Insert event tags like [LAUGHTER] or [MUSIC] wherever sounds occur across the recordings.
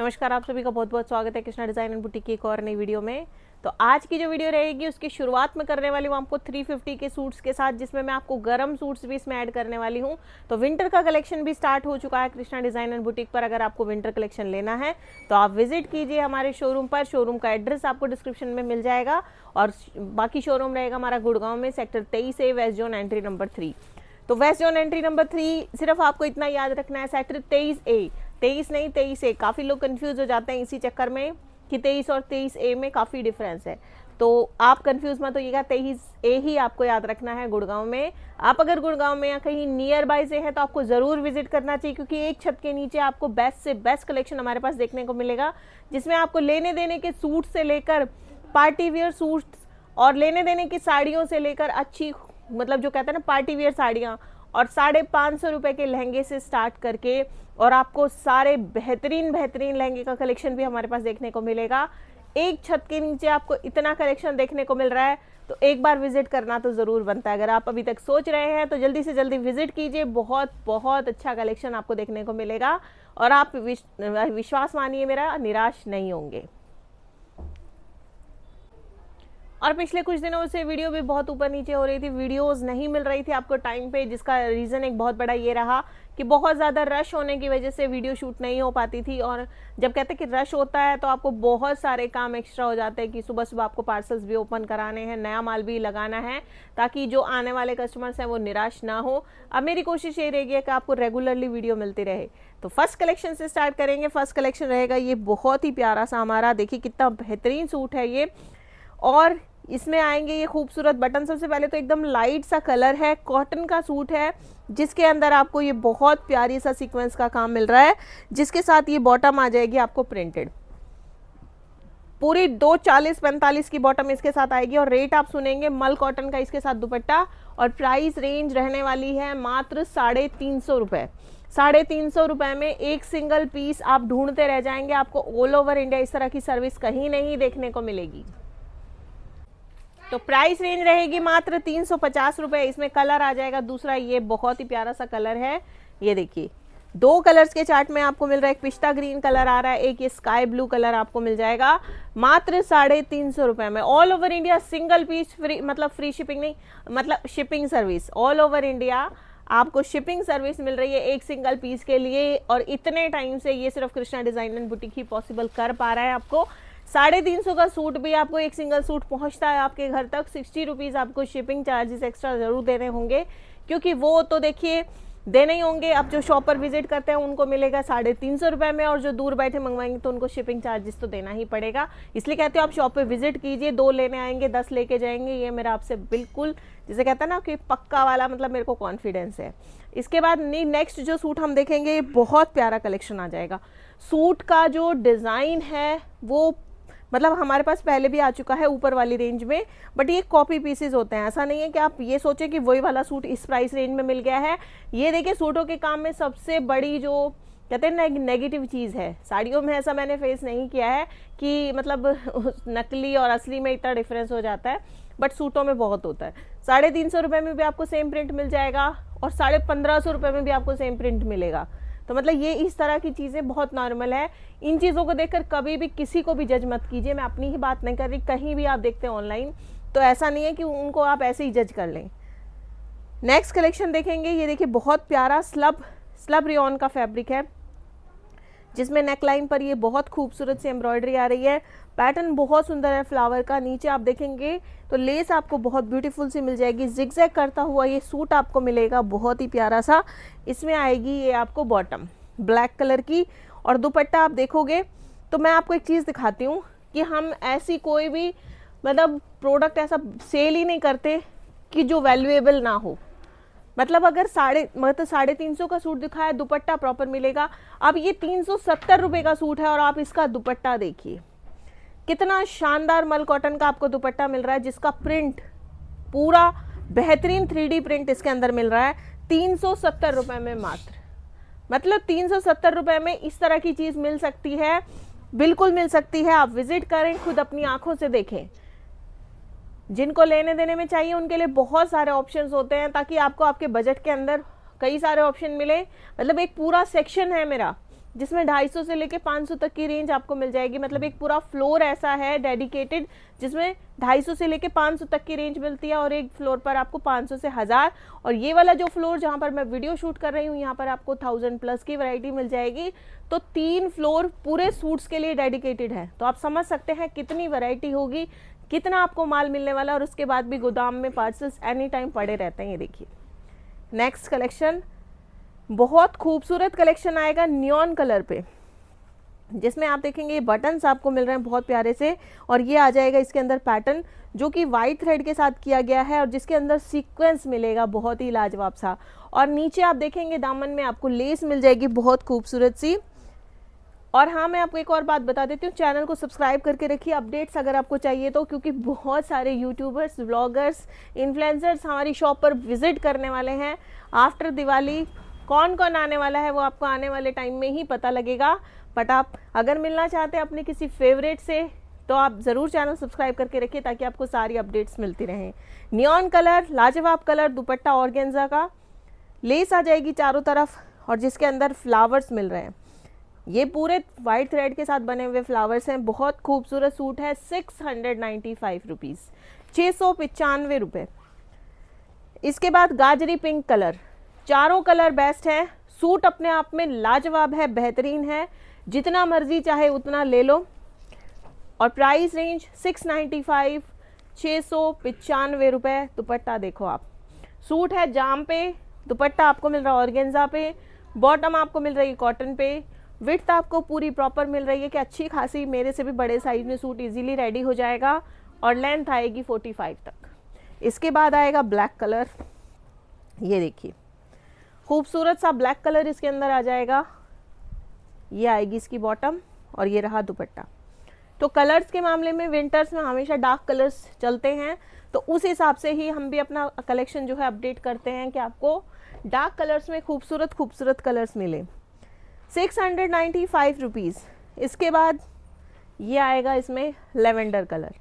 नमस्कार आप सभी का बहुत बहुत स्वागत है कृष्णा डिज़ाइन एंड बुटीक की एक और नई वीडियो में तो आज की जो वीडियो रहेगी उसकी शुरुआत में करने वाली हूँ आपको 350 के सूट्स के साथ जिसमें मैं आपको गर्म सूट्स भी इसमें ऐड करने वाली हूँ तो विंटर का कलेक्शन भी स्टार्ट हो चुका है कृष्णा डिज़ाइन एंड बुटीक पर अगर आपको विंटर कलेक्शन लेना है तो आप विजिट कीजिए हमारे शोरूम पर शोरूम का एड्रेस आपको डिस्क्रिप्शन में मिल जाएगा और बाकी शोरूम रहेगा हमारा गुड़गांव में सेक्टर तेईस A west zone entry number three तो west zone entry number three सिर्फ आपको इतना याद रखना है सेक्टर तेईस ए तेईस नहीं तेईस ए काफ़ी लोग कन्फ्यूज़ हो जाते हैं इसी चक्कर में कि तेईस और तेईस ए में काफ़ी डिफरेंस है तो आप कंफ्यूज मत होइएगा तेईस ए ही आपको याद रखना है गुड़गांव में आप अगर गुड़गांव में या कहीं नियर बाय से हैं तो आपको ज़रूर विजिट करना चाहिए क्योंकि एक छत के नीचे आपको बेस्ट से बेस्ट कलेक्शन हमारे पास देखने को मिलेगा जिसमें आपको लेने देने के सूट से लेकर पार्टी वेयर सूट और लेने देने की साड़ियों से लेकर अच्छी मतलब जो कहते हैं ना पार्टी वेयर साड़ियाँ और साढ़े पाँच सौ रुपये के लहंगे से स्टार्ट करके और आपको सारे बेहतरीन बेहतरीन लहंगे का कलेक्शन भी हमारे पास देखने को मिलेगा एक छत के नीचे आपको इतना कलेक्शन देखने को मिल रहा है तो एक बार विजिट करना तो ज़रूर बनता है अगर आप अभी तक सोच रहे हैं तो जल्दी से जल्दी विजिट कीजिए बहुत बहुत अच्छा कलेक्शन आपको देखने को मिलेगा और आप विश्वास मानिए मेरा निराश नहीं होंगे और पिछले कुछ दिनों से वीडियो भी बहुत ऊपर नीचे हो रही थी वीडियोस नहीं मिल रही थी आपको टाइम पे जिसका रीज़न एक बहुत बड़ा ये रहा कि बहुत ज़्यादा रश होने की वजह से वीडियो शूट नहीं हो पाती थी और जब कहते हैं कि रश होता है तो आपको बहुत सारे काम एक्स्ट्रा हो जाते हैं कि सुबह सुबह आपको पार्सल्स भी ओपन कराने हैं नया माल भी लगाना है ताकि जो आने वाले कस्टमर्स हैं वो निराश ना हो अब मेरी कोशिश ये रहेगी कि आपको रेगुलरली वीडियो मिलती रहे तो फर्स्ट कलेक्शन से स्टार्ट करेंगे फर्स्ट कलेक्शन रहेगा ये बहुत ही प्यारा सा हमारा देखिए कितना बेहतरीन सूट है ये और इसमें आएंगे ये खूबसूरत बटन सबसे पहले तो एकदम लाइट सा कलर है कॉटन का सूट है जिसके अंदर आपको ये बहुत प्यारी सा सीक्वेंस का काम मिल रहा है जिसके साथ ये बॉटम आ जाएगी आपको प्रिंटेड पूरी दो चालीस पैंतालीस की बॉटम इसके साथ आएगी और रेट आप सुनेंगे मल कॉटन का इसके साथ दुपट्टा और प्राइस रेंज रहने वाली है मात्र साढ़े तीन सौ रुपये साढ़े तीन सौ रुपये में एक सिंगल पीस आप ढूंढते रह जाएंगे आपको ऑल ओवर इंडिया इस तरह की सर्विस कहीं नहीं देखने को मिलेगी तो प्राइस रेंज रहेगी मात्र तीन सौ इसमें कलर आ जाएगा दूसरा ये बहुत ही प्यारा सा कलर है ये देखिए दो कलर्स के चार्ट में आपको मिल रहा है एक पिस्ता ग्रीन कलर आ रहा है एक ये स्काई ब्लू कलर आपको मिल जाएगा मात्र साढ़े तीन सौ रुपए में all over India single piece free मतलब फ्री शिपिंग नहीं मतलब shipping service all over India आपको शिपिंग सर्विस मिल रही है एक सिंगल पीस के लिए और इतने टाइम से ये सिर्फ कृष्णा डिज़ाइन एंड बुटीक ही पॉसिबल कर पा रहा है आपको साढ़े तीन सौ का सूट भी आपको एक सिंगल सूट पहुंचता है आपके घर तक सिक्सटी रुपीज़ आपको शिपिंग चार्जेस एक्स्ट्रा ज़रूर देने होंगे क्योंकि वो तो देखिए देने ही होंगे आप जो शॉप पर विजिट करते हैं उनको मिलेगा साढ़े तीन सौ रुपये में और जो दूर बैठे मंगवाएंगे तो उनको शिपिंग चार्जेस तो देना ही पड़ेगा इसलिए कहते हो आप शॉप पर विजिट कीजिए दो लेने आएंगे दस लेके जाएंगे ये मेरा आपसे बिल्कुल जैसे कहता है ना कि पक्का वाला मतलब मेरे को कॉन्फिडेंस है इसके बाद नेक्स्ट जो सूट हम देखेंगे ये बहुत प्यारा कलेक्शन आ जाएगा सूट का जो डिज़ाइन है वो मतलब हमारे पास पहले भी आ चुका है ऊपर वाली रेंज में बट ये कॉपी पीसेज होते हैं ऐसा नहीं है कि आप ये सोचें कि वही वाला सूट इस प्राइस रेंज में मिल गया है ये देखिए सूटों के काम में सबसे बड़ी जो कहते हैं ना एक नेगेटिव चीज़ है साड़ियों में ऐसा मैंने फेस नहीं किया है कि मतलब नकली और असली में इतना डिफरेंस हो जाता है बट सूटों में बहुत होता है साढ़े तीन सौ रुपये में भी आपको सेम प्रिंट मिल जाएगा और साढ़े पंद्रह सौ रुपये में भी आपको सेम प्रिंट मिलेगा तो मतलब ये इस तरह की चीज़ें बहुत नॉर्मल है इन चीज़ों को देखकर कभी भी किसी को भी जज मत कीजिए मैं अपनी ही बात नहीं कर रही कहीं भी आप देखते हैं ऑनलाइन तो ऐसा नहीं है कि उनको आप ऐसे ही जज कर लें नेक्स्ट कलेक्शन देखेंगे ये देखिए बहुत प्यारा स्लब स्लब रियन का फैब्रिक है जिसमें नेकलाइन पर ये बहुत खूबसूरत सी एम्ब्रॉयडरी आ रही है पैटर्न बहुत सुंदर है फ्लावर का नीचे आप देखेंगे तो लेस आपको बहुत ब्यूटीफुल सी मिल जाएगी जिगजैग करता हुआ ये सूट आपको मिलेगा बहुत ही प्यारा सा इसमें आएगी ये आपको बॉटम ब्लैक कलर की और दुपट्टा आप देखोगे तो मैं आपको एक चीज़ दिखाती हूँ कि हम ऐसी कोई भी मतलब प्रोडक्ट ऐसा सेल ही नहीं करते कि जो वैल्यूएबल ना हो मतलब अगर साढ़े मतलब साढ़े तीन सौ का सूट दिखाया दुपट्टा प्रॉपर मिलेगा अब ये तीन सौ सत्तर रुपये का सूट है और आप इसका दुपट्टा देखिए कितना शानदार मल कॉटन का आपको दुपट्टा मिल रहा है जिसका प्रिंट पूरा बेहतरीन थ्री प्रिंट इसके अंदर मिल रहा है तीन सौ में मात्र मतलब तीन सौ में इस तरह की चीज़ मिल सकती है बिल्कुल मिल सकती है आप विजिट करें खुद अपनी आंखों से देखें जिनको लेने देने में चाहिए उनके लिए बहुत सारे ऑप्शंस होते हैं ताकि आपको आपके बजट के अंदर कई सारे ऑप्शन मिले मतलब एक पूरा सेक्शन है मेरा जिसमें 250 से लेके 500 तक की रेंज आपको मिल जाएगी मतलब एक पूरा फ्लोर ऐसा है डेडिकेटेड जिसमें 250 से लेके 500 तक की रेंज मिलती है और एक फ्लोर पर आपको 500 से हज़ार और ये वाला जो फ्लोर जहाँ पर मैं वीडियो शूट कर रही हूँ यहाँ पर आपको थाउजेंड प्लस की वैरायटी मिल जाएगी तो तीन फ्लोर पूरे सूट्स के लिए डेडिकेटेड है तो आप समझ सकते हैं कितनी वरायटी होगी कितना आपको माल मिलने वाला और उसके बाद भी गोदाम में पार्सल्स एनी टाइम पड़े रहते हैं ये देखिए नेक्स्ट कलेक्शन बहुत खूबसूरत कलेक्शन आएगा न्योन कलर पे जिसमें आप देखेंगे ये बटन्स आपको मिल रहे हैं बहुत प्यारे से और ये आ जाएगा इसके अंदर पैटर्न जो कि वाइट थ्रेड के साथ किया गया है और जिसके अंदर सीक्वेंस मिलेगा बहुत ही लाजवाब सा और नीचे आप देखेंगे दामन में आपको लेस मिल जाएगी बहुत खूबसूरत सी और हाँ मैं आपको एक और बात बता देती हूँ चैनल को सब्सक्राइब करके रखिए अपडेट्स अगर आपको चाहिए तो क्योंकि बहुत सारे यूट्यूबर्स ब्लॉगर्स इन्फ्लुएंसर्स हमारी शॉप पर विजिट करने वाले हैं आफ्टर दिवाली कौन कौन आने वाला है वो आपको आने वाले टाइम में ही पता लगेगा बट आप अगर मिलना चाहते हैं अपने किसी फेवरेट से तो आप ज़रूर चैनल सब्सक्राइब करके रखिए ताकि आपको सारी अपडेट्स मिलती रहें नियॉन कलर लाजवाब कलर दुपट्टा और का लेस आ जाएगी चारों तरफ और जिसके अंदर फ्लावर्स मिल रहे हैं ये पूरे वाइट थ्रेड के साथ बने हुए फ्लावर्स हैं बहुत खूबसूरत सूट है six hundred ninety five rupees छः सौ पचानवे रुपये इसके बाद गाजरी पिंक कलर चारों कलर बेस्ट है सूट अपने आप में लाजवाब है बेहतरीन है जितना मर्जी चाहे उतना ले लो और price range six ninety five छः सौ पचानवे रुपये दुपट्टा देखो आप सूट है जाम पे दुपट्टा आपको मिल रहा है ऑर्गेंजा पे बॉटम आपको मिल रही है कॉटन पे विथ आपको पूरी प्रॉपर मिल रही है कि अच्छी खासी मेरे से भी बड़े साइज में सूट इजीली रेडी हो जाएगा और लेंथ आएगी 45 तक इसके बाद आएगा ब्लैक कलर ये देखिए खूबसूरत सा ब्लैक कलर इसके अंदर आ जाएगा ये आएगी इसकी बॉटम और ये रहा दुपट्टा तो कलर्स के मामले में विंटर्स में हमेशा डार्क कलर्स चलते हैं तो उस हिसाब से ही हम भी अपना कलेक्शन जो है अपडेट करते हैं कि आपको डार्क कलर्स में खूबसूरत खूबसूरत कलर्स मिले six hundred ninety five rupees इसके बाद ये आएगा इसमें लेवेंडर कलर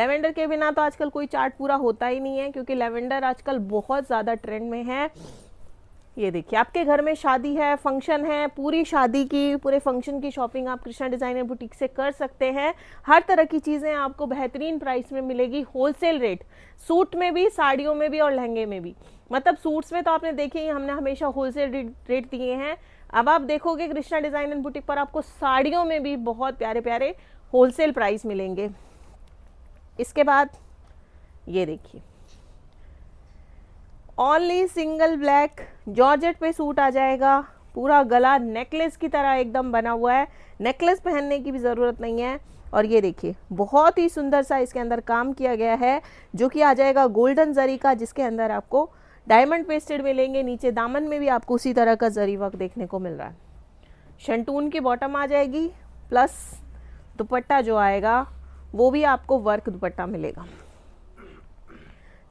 लेवेंडर के बिना तो आजकल कोई चार्ट पूरा होता ही नहीं है क्योंकि लेवेंडर आजकल बहुत ज़्यादा ट्रेंड में है ये देखिए आपके घर में शादी है फंक्शन है पूरी शादी की पूरे फंक्शन की शॉपिंग आप कृष्णा डिज़ाइनर बुटीक से कर सकते हैं हर तरह की चीज़ें आपको बेहतरीन प्राइस में मिलेगी होलसेल रेट सूट में भी साड़ियों में भी और लहंगे में भी मतलब सूट्स में तो आपने देखे ही हमने हमेशा होलसेल रेट दिए हैं अब आप देखोगे कृष्णा डिज़ाइन बुटीक पर आपको साड़ियों में भी बहुत प्यारे प्यारे होलसेल प्राइस मिलेंगे इसके बाद ये देखिए ओनली सिंगल ब्लैक जॉर्जेट पे सूट आ जाएगा पूरा गला नेकलेस की तरह एकदम बना हुआ है नेकलेस पहनने की भी ज़रूरत नहीं है और ये देखिए बहुत ही सुंदर सा इसके अंदर काम किया गया है जो कि आ जाएगा गोल्डन जरी का जिसके अंदर आपको डायमंड पेस्टेड मिलेंगे नीचे दामन में भी आपको उसी तरह का जरी वर्क देखने को मिल रहा है शंटून की बॉटम आ जाएगी प्लस दुपट्टा जो आएगा वो भी आपको वर्क दुपट्टा मिलेगा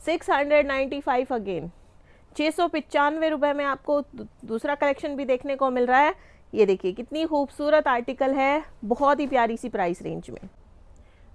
six hundred ninety five again छः सौ पचानवे रुपये में आपको दूसरा कलेक्शन भी देखने को मिल रहा है ये देखिए कितनी खूबसूरत आर्टिकल है बहुत ही प्यारी सी प्राइस रेंज में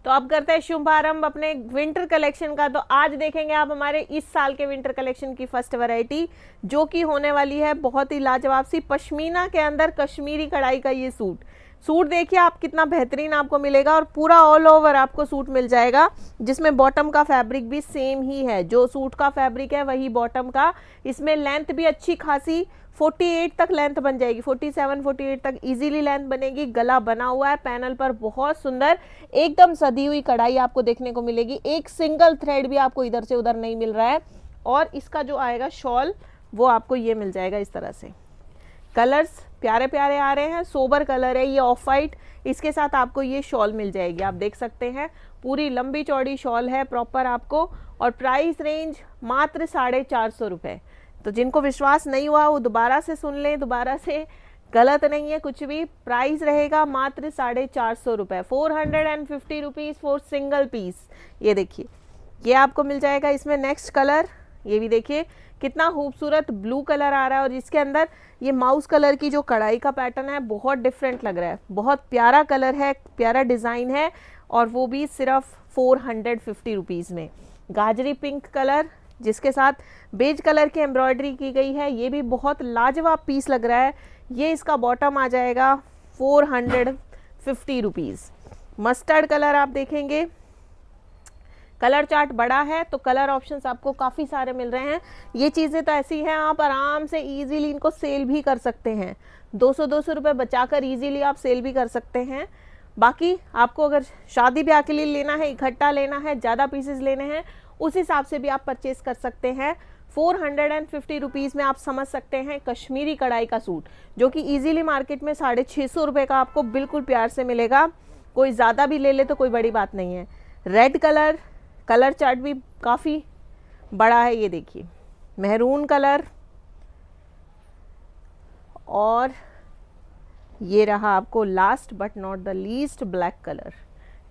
तो अब करते हैं शुभारंभ अपने विंटर कलेक्शन का तो आज देखेंगे आप हमारे इस साल के विंटर कलेक्शन की फर्स्ट वैरायटी जो कि होने वाली है बहुत ही लाजवाब सी पश्मीना के अंदर कश्मीरी कढ़ाई का ये सूट सूट देखिए आप कितना बेहतरीन आपको मिलेगा और पूरा ऑल ओवर आपको सूट मिल जाएगा जिसमें बॉटम का फैब्रिक भी सेम ही है जो सूट का फैब्रिक है वही बॉटम का इसमें लेंथ भी अच्छी खासी 48 तक लेंथ बन जाएगी 47 48 तक इजीली लेंथ बनेगी गला बना हुआ है पैनल पर बहुत सुंदर एकदम सदी हुई कढ़ाई आपको देखने को मिलेगी एक सिंगल थ्रेड भी आपको इधर से उधर नहीं मिल रहा है और इसका जो आएगा शॉल वो आपको ये मिल जाएगा इस तरह से कलर्स प्यारे प्यारे आ रहे हैं सोबर कलर है ये ऑफ वाइट इसके साथ आपको ये शॉल मिल जाएगी आप देख सकते हैं पूरी लंबी चौड़ी शॉल है प्रॉपर आपको और प्राइस रेंज मात्र साढ़े चार सौ रुपये तो जिनको विश्वास नहीं हुआ वो दोबारा से सुन लें दोबारा से गलत नहीं है कुछ भी प्राइस रहेगा मात्र साढ़े चार सौ रुपये four hundred and fifty rupees for single piece ये देखिए ये आपको मिल जाएगा इसमें नेक्स्ट कलर ये भी देखिए कितना खूबसूरत ब्लू कलर आ रहा है और इसके अंदर ये माउस कलर की जो कढ़ाई का पैटर्न है बहुत डिफरेंट लग रहा है बहुत प्यारा कलर है प्यारा डिज़ाइन है और वो भी सिर्फ फोर हंड्रेड फिफ्टी रुपीज़ में गाजरी पिंक कलर जिसके साथ बेज कलर की एम्ब्रॉयडरी की गई है ये भी बहुत लाजवाब पीस लग रहा है ये इसका बॉटम आ जाएगा four hundred fifty rupees mustard colour आप देखेंगे कलर चार्ट बड़ा है तो कलर ऑप्शंस आपको काफ़ी सारे मिल रहे हैं ये चीज़ें तो ऐसी हैं आप आराम से इजीली इनको सेल भी कर सकते हैं 200 200 बचा कर ईजीली आप सेल भी कर सकते हैं बाकी आपको अगर शादी ब्याह के लिए लेना है इकट्ठा लेना है ज़्यादा पीसेस लेने हैं उस हिसाब से भी आप परचेज कर सकते हैं four hundred and fifty rupees में आप समझ सकते हैं कश्मीरी कढ़ाई का सूट जो कि इजीली मार्केट में साढ़े छः सौ रुपये का आपको बिल्कुल प्यार से मिलेगा कोई ज़्यादा भी ले ले तो कोई बड़ी बात नहीं है रेड कलर कलर चार्ट भी काफ़ी बड़ा है ये देखिए मेहरून कलर और ये रहा आपको last but not the least black colour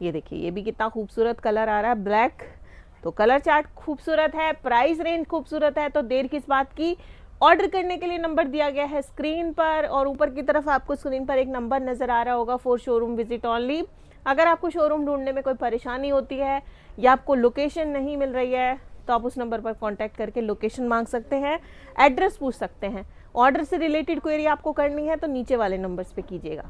ये देखिए ये भी कितना खूबसूरत कलर आ रहा है ब्लैक तो कलर चार्ट खूबसूरत है प्राइस रेंज खूबसूरत है तो देर किस बात की ऑर्डर करने के लिए नंबर दिया गया है स्क्रीन पर और ऊपर की तरफ आपको स्क्रीन पर एक नंबर नज़र आ रहा होगा फॉर शोरूम विजिट ऑनली अगर आपको शोरूम ढूंढने में कोई परेशानी होती है या आपको लोकेशन नहीं मिल रही है तो आप उस नंबर पर कॉन्टैक्ट करके लोकेशन मांग सकते हैं एड्रेस पूछ सकते हैं ऑर्डर से रिलेटेड क्वेरी आपको करनी है तो नीचे वाले नंबर्स पे कीजिएगा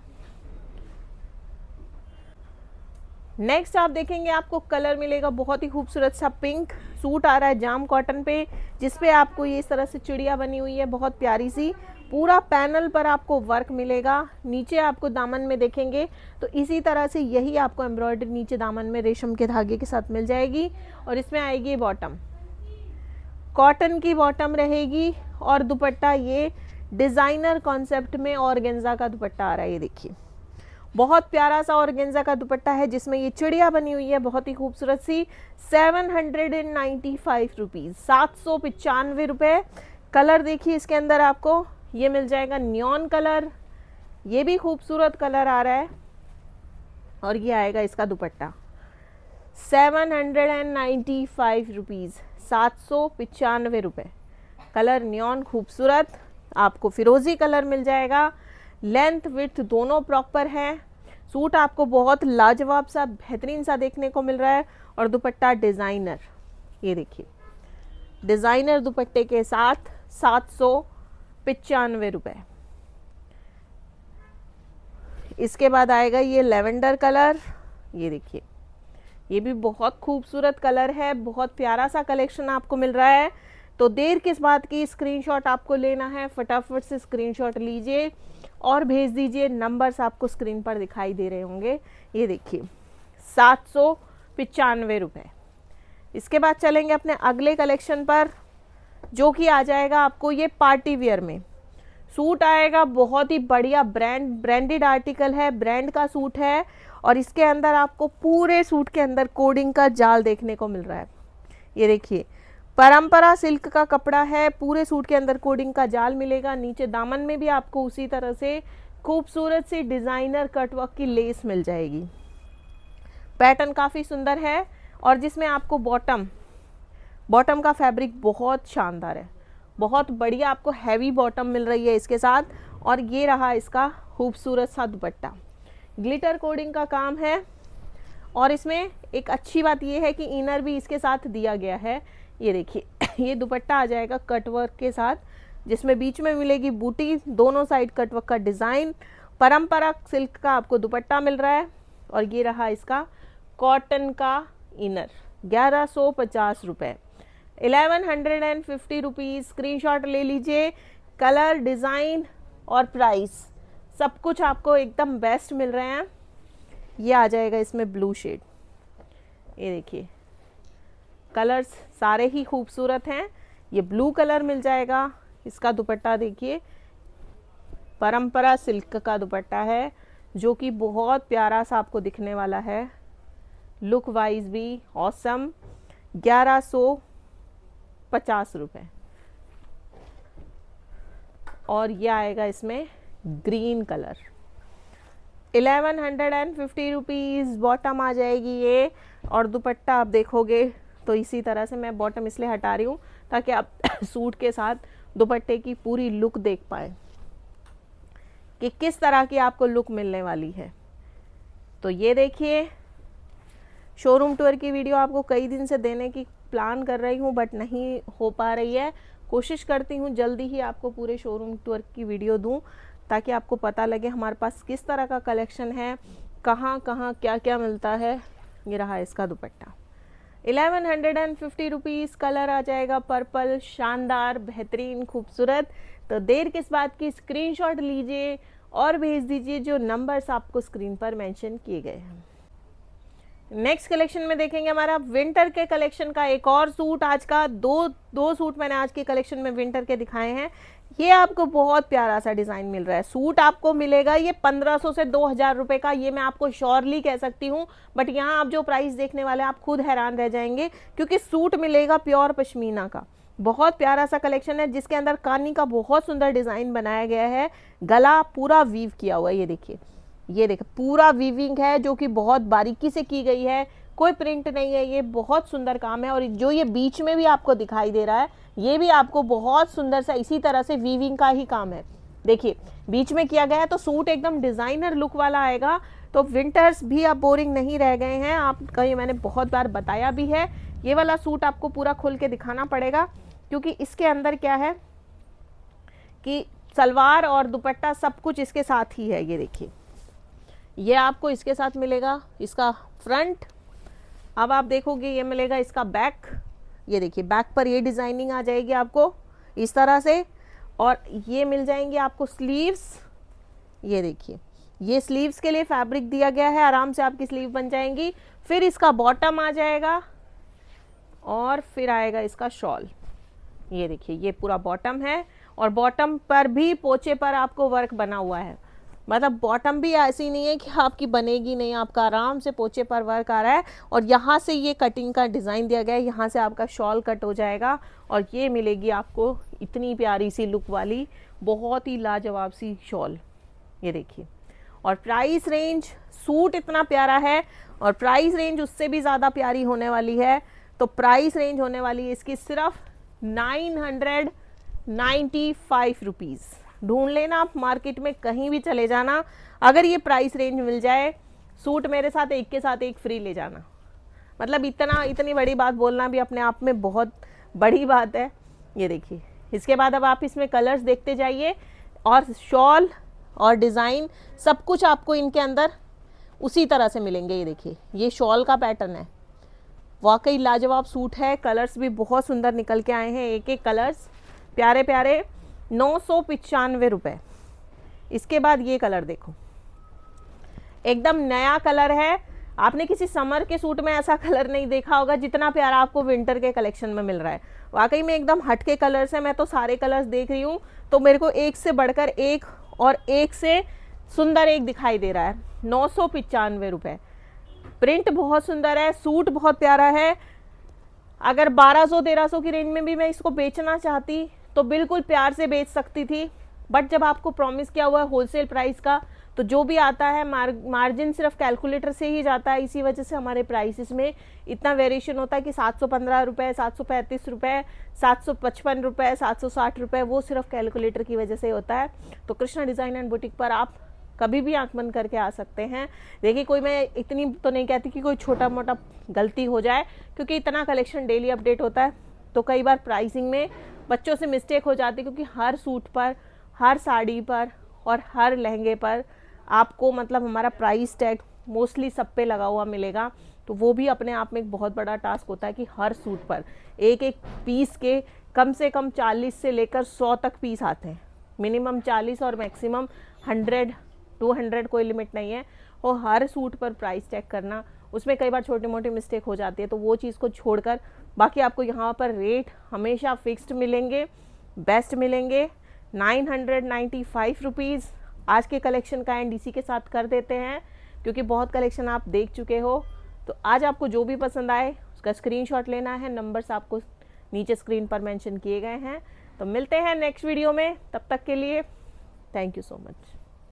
नेक्स्ट आप देखेंगे आपको कलर मिलेगा बहुत ही खूबसूरत सा पिंक सूट आ रहा है जाम कॉटन पे जिसपे आपको ये इस तरह से चिड़िया बनी हुई है बहुत प्यारी सी पूरा पैनल पर आपको वर्क मिलेगा नीचे आपको दामन में देखेंगे तो इसी तरह से यही आपको एम्ब्रॉयडरी नीचे दामन में रेशम के धागे के साथ मिल जाएगी और इसमें आएगी बॉटम कॉटन की बॉटम रहेगी और दुपट्टा ये डिज़ाइनर कॉन्सेप्ट में ऑर्गेन्जा का दुपट्टा आ रहा है ये देखिए बहुत प्यारा सा ऑर्गेन्जा का दुपट्टा है जिसमें ये चिड़िया बनी हुई है बहुत ही खूबसूरत सी seven hundred and ninety five rupees सात सौ पिचानवे रुपये कलर देखिए इसके अंदर आपको ये मिल जाएगा न्योन कलर ये भी खूबसूरत कलर आ रहा है और ये आएगा इसका dupatta seven hundred and ninety five rupees सात सौ पचानवे रुपये कलर न्योन खूबसूरत आपको फिरोज़ी कलर मिल जाएगा लेंथ विथ दोनों प्रॉपर हैं सूट आपको बहुत लाजवाब सा बेहतरीन सा देखने को मिल रहा है और दुपट्टा डिज़ाइनर ये देखिए डिज़ाइनर दुपट्टे के साथ सात सौ पचानवे रुपये इसके बाद आएगा ये लेवेंडर कलर ये देखिए ये भी बहुत खूबसूरत कलर है बहुत प्यारा सा कलेक्शन आपको मिल रहा है तो देर किस बात की स्क्रीनशॉट आपको लेना है फटाफट से स्क्रीनशॉट लीजिए और भेज दीजिए नंबर्स आपको स्क्रीन पर दिखाई दे रहे होंगे ये देखिए सात सौ पचानवे रुपये इसके बाद चलेंगे अपने अगले कलेक्शन पर जो कि आ जाएगा आपको ये पार्टी वेयर में सूट आएगा बहुत ही बढ़िया ब्रांड ब्रांडेड आर्टिकल है ब्रांड का सूट है और इसके अंदर आपको पूरे सूट के अंदर कोडिंग का जाल देखने को मिल रहा है ये देखिए परंपरा सिल्क का कपड़ा है पूरे सूट के अंदर कोडिंग का जाल मिलेगा नीचे दामन में भी आपको उसी तरह से खूबसूरत सी डिज़ाइनर कटवर्क की लेस मिल जाएगी पैटर्न काफ़ी सुंदर है और जिसमें आपको बॉटम बॉटम का फैब्रिक बहुत शानदार है बहुत बढ़िया आपको हैवी बॉटम मिल रही है इसके साथ और ये रहा इसका खूबसूरत सा दुपट्टा ग्लिटर कोडिंग का काम है और इसमें एक अच्छी बात ये है कि इनर भी इसके साथ दिया गया है ये देखिए [COUGHS] ये दुपट्टा आ जाएगा कटवर्क के साथ जिसमें बीच में मिलेगी बूटी दोनों साइड कटवर्क का डिज़ाइन परम्परा सिल्क का आपको दुपट्टा मिल रहा है और ये रहा इसका कॉटन का इनर ग्यारह सौ पचास रुपये eleven hundred and fifty rupees screen ले लीजिए कलर डिज़ाइन और प्राइस सब कुछ आपको एकदम बेस्ट मिल रहे हैं ये आ जाएगा इसमें ब्लू शेड ये देखिए कलर्स सारे ही खूबसूरत हैं ये ब्लू कलर मिल जाएगा इसका दुपट्टा देखिए परंपरा सिल्क का दुपट्टा है जो कि बहुत प्यारा सा आपको दिखने वाला है लुक वाइज भी ऑसम ग्यारह सौ पचास रुपये और ये आएगा इसमें green colour eleven hundred and fifty rupees bottom आ जाएगी ये और दुपट्टा आप देखोगे तो इसी तरह से मैं बॉटम इसलिए हटा रही हूँ ताकि आप [COUGHS] सूट के साथ दुपट्टे की पूरी लुक देख पाए कि किस तरह की आपको लुक मिलने वाली है तो ये देखिए शोरूम टूर की वीडियो आपको कई दिन से देने की प्लान कर रही हूँ बट नहीं हो पा रही है कोशिश करती हूँ जल्दी ही आपको पूरे शोरूम टूर की वीडियो दूँ ताकि आपको पता लगे हमारे पास किस तरह का कलेक्शन है कहाँ कहाँ क्या क्या मिलता है ये रहा इसका dupatta eleven hundred and fifty rupees colour आ जाएगा पर्पल शानदार बेहतरीन खूबसूरत तो देर किस बात की स्क्रीनशॉट लीजिए और भेज दीजिए जो नंबर्स आपको स्क्रीन पर मेंशन किए गए हैं नेक्स्ट कलेक्शन में देखेंगे हमारा विंटर के कलेक्शन का एक और सूट आज का दो दो सूट मैंने आज के कलेक्शन में विंटर के दिखाए हैं ये आपको बहुत प्यारा सा डिज़ाइन मिल रहा है सूट आपको मिलेगा ये 1500 से 2000 रुपए का ये मैं आपको श्योरली कह सकती हूँ बट यहाँ आप जो प्राइस देखने वाले आप खुद हैरान रह जाएंगे क्योंकि सूट मिलेगा प्योर पश्मीना का बहुत प्यारा सा कलेक्शन है जिसके अंदर कानी का बहुत सुंदर डिज़ाइन बनाया गया है गला पूरा वीव किया हुआ है ये देखिए ये देखो पूरा वीविंग है जो कि बहुत बारीकी से की गई है कोई प्रिंट नहीं है ये बहुत सुंदर काम है और जो ये बीच में भी आपको दिखाई दे रहा है ये भी आपको बहुत सुंदर सा इसी तरह से वीविंग का ही काम है देखिए बीच में किया गया है तो सूट एकदम डिज़ाइनर लुक वाला आएगा तो विंटर्स भी आप बोरिंग नहीं रह गए हैं आपका ये मैंने बहुत बार बताया भी है ये वाला सूट आपको पूरा खोल के दिखाना पड़ेगा क्योंकि इसके अंदर क्या है कि सलवार और दुपट्टा सब कुछ इसके साथ ही है ये देखिए ये आपको इसके साथ मिलेगा इसका फ्रंट अब आप देखोगे ये मिलेगा इसका बैक ये देखिए बैक पर ये डिज़ाइनिंग आ जाएगी आपको इस तरह से और ये मिल जाएंगे आपको स्लीव्स ये देखिए ये स्लीव्स के लिए फैब्रिक दिया गया है आराम से आपकी स्लीव बन जाएंगी फिर इसका बॉटम आ जाएगा और फिर आएगा इसका शॉल ये देखिए ये पूरा बॉटम है और बॉटम पर भी पोचे पर आपको वर्क बना हुआ है मतलब बॉटम भी ऐसी नहीं है कि आपकी बनेगी नहीं आपका आराम से पोचे पर वर्क आ रहा है और यहाँ से ये कटिंग का डिज़ाइन दिया गया है यहाँ से आपका शॉल कट हो जाएगा और ये मिलेगी आपको इतनी प्यारी सी लुक वाली बहुत ही लाजवाब सी शॉल ये देखिए और प्राइस रेंज सूट इतना प्यारा है और प्राइस रेंज उससे भी ज़्यादा प्यारी होने वाली है तो प्राइस रेंज होने वाली है इसकी सिर्फ nine hundred ninety five rupees ढूंढ लेना आप मार्केट में कहीं भी चले जाना अगर ये प्राइस रेंज मिल जाए सूट मेरे साथ एक के साथ एक फ्री ले जाना मतलब इतना इतनी बड़ी बात बोलना भी अपने आप में बहुत बड़ी बात है ये देखिए इसके बाद अब आप इसमें कलर्स देखते जाइए और शॉल और डिज़ाइन सब कुछ आपको इनके अंदर उसी तरह से मिलेंगे ये देखिए ये शॉल का पैटर्न है वाकई लाजवाब सूट है कलर्स भी बहुत सुंदर निकल के आए हैं एक एक कलर्स प्यारे प्यारे नौ सौ इसके बाद ये कलर देखो एकदम नया कलर है आपने किसी समर के सूट में ऐसा कलर नहीं देखा होगा जितना प्यारा आपको विंटर के कलेक्शन में मिल रहा है वाकई में एकदम हटके कलर्स है मैं तो सारे कलर्स देख रही हूँ तो मेरे को एक से बढ़कर एक और एक से सुंदर एक दिखाई दे रहा है नौ सौ पिचानवे रुपये प्रिंट बहुत सुंदर है सूट बहुत प्यारा है अगर 1200 1300 की रेंज में भी मैं इसको बेचना चाहती तो बिल्कुल प्यार से बेच सकती थी बट जब आपको प्रॉमिस किया हुआ है होलसेल प्राइस का तो जो भी आता है मार, मार्जिन सिर्फ कैलकुलेटर से ही जाता है इसी वजह से हमारे प्राइसेस में इतना वेरिएशन होता है कि सात सौ पंद्रह रुपये सात सौ पैंतीस रुपये सात सौ पचपन रुपये सात सौ साठ रुपये वो सिर्फ कैलकुलेटर की वजह से होता है तो कृष्णा डिज़ाइन एंड बुटीक पर आप कभी भी आँख बंद करके आ सकते हैं देखिए कोई मैं इतनी तो नहीं कहती कि कोई छोटा मोटा गलती हो जाए क्योंकि इतना कलेक्शन डेली अपडेट होता है तो कई बार प्राइसिंग में बच्चों से मिस्टेक हो जाती है क्योंकि हर सूट पर हर साड़ी पर और हर लहंगे पर आपको मतलब हमारा प्राइस टैग मोस्टली सब पे लगा हुआ मिलेगा तो वो भी अपने आप में एक बहुत बड़ा टास्क होता है कि हर सूट पर एक एक पीस के कम से कम 40 से लेकर 100 तक पीस आते हैं मिनिमम 40 और मैक्सिमम 100 200 कोई लिमिट नहीं है और हर सूट पर प्राइस चेक करना उसमें कई बार छोटी मोटी मिस्टेक हो जाती है तो वो चीज़ को छोड़कर बाकी आपको यहाँ पर रेट हमेशा फिक्स्ड मिलेंगे बेस्ट मिलेंगे nine hundred ninety five rupees आज के कलेक्शन का एन के साथ कर देते हैं क्योंकि बहुत कलेक्शन आप देख चुके हो तो आज आपको जो भी पसंद आए उसका स्क्रीन लेना है नंबर्स आपको नीचे स्क्रीन पर मैंशन किए गए हैं तो मिलते हैं नेक्स्ट वीडियो में तब तक के लिए थैंक यू सो मच